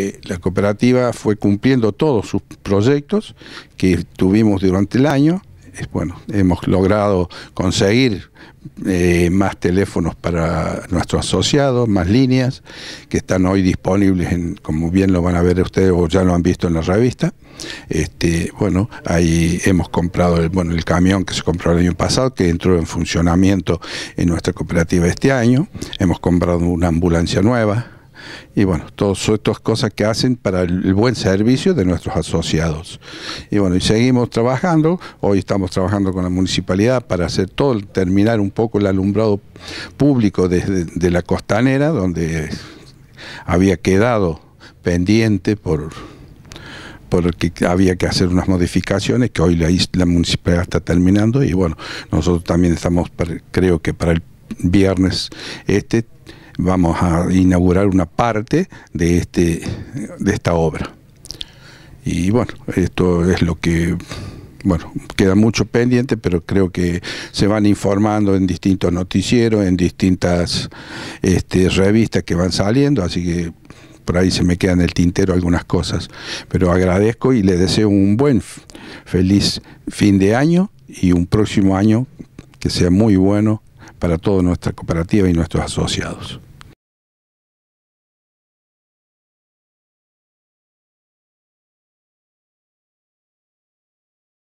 Eh, la cooperativa fue cumpliendo todos sus proyectos que tuvimos durante el año. Bueno, hemos logrado conseguir eh, más teléfonos para nuestros asociados, más líneas que están hoy disponibles, como bien lo van a ver ustedes o ya lo han visto en la revista. Este, bueno, ahí hemos comprado bueno, el camión que se compró el año pasado, que entró en funcionamiento en nuestra cooperativa este año. Hemos comprado una ambulancia nueva y bueno, todas estas cosas que hacen para el buen servicio de nuestros asociados. Y bueno, y seguimos trabajando, hoy estamos trabajando con la municipalidad para hacer todo, terminar un poco el alumbrado público desde de la costanera, donde había quedado pendiente por que había que hacer unas modificaciones que hoy la, municipalidad está terminando y bueno, nosotros también estamos, creo que para el viernes este vamos a inaugurar una parte de, este, esta obra. Y bueno, esto es lo que bueno, queda mucho pendiente, pero creo que se van informando en distintos noticieros, en distintas este, revistas que van saliendo, así que por ahí se me quedan el tintero algunas cosas. Pero agradezco y les deseo un buen, feliz fin de año y un próximo año que sea muy bueno para toda nuestra cooperativa y nuestros asociados.